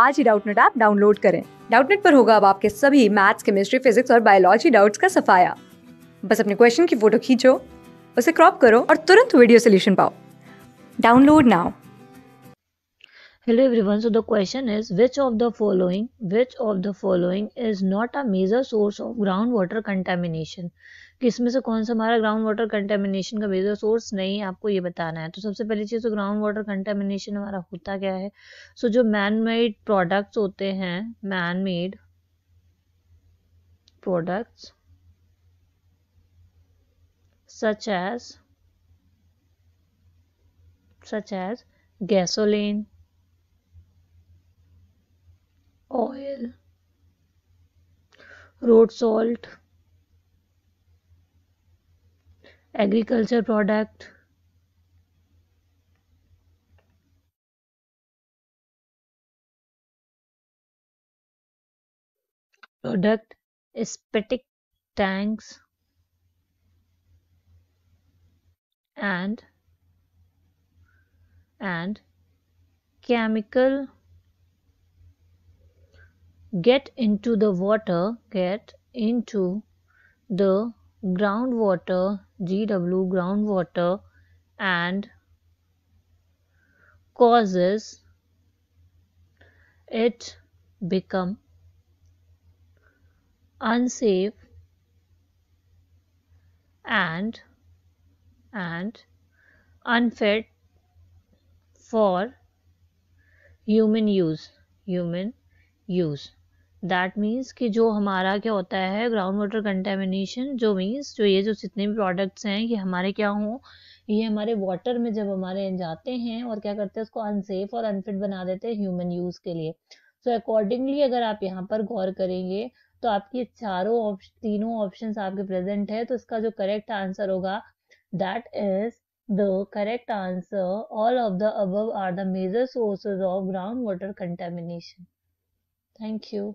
आज ही Doubtnut app download करें डाउटनेट पर होगा अब आपके सभी मैथ्स केमिस्ट्री फिजिक्स और बायोलॉजी डाउट्स का सफाया बस अपने क्वेश्चन की फोटो खींचो उसे क्रॉप करो और तुरंत वीडियो सोल्यूशन पाओ download now Hello everyone, so the question is which of the following which of the following is not a major source of groundwater contamination? कि इसमें से कौन सा हमारा ग्राउंड वाटर कंटेमिनेशन का मेजर सोर्स नहीं आपको ये बताना है तो सबसे पहली चीज़ तो ग्राउंड वाटर कंटेमिनेशन हमारा होता क्या है सो so, जो मैन मेड प्रोडक्ट्स होते हैं man made products such as such as gasoline oil road salt agriculture product product aesthetic tanks and and chemical get into the water get into the groundwater, GW groundwater and causes it become unsafe and and unfit for human use human use that means कि जो हमारा क्या होता है ground water contamination जो means जो ये जो जितने भी प्रोडक्ट्स हैं ये हमारे क्या हों ये हमारे वाटर में जब हमारे जाते हैं और क्या करते हैं उसको अनसेफ और अनफिट बना देते हैं ह्यूमन यूज़ के लिए सो अकॉर्डिंगली अगर आप यहाँ पर गौर करेंगे तो आपके चारों ऑप्शन तीनों ऑप्शन आपके प्रेजेंट है तो इसका जो करेक्ट आंसर होगा that is correct answer all of the the are the major sources of ground water contamination thank you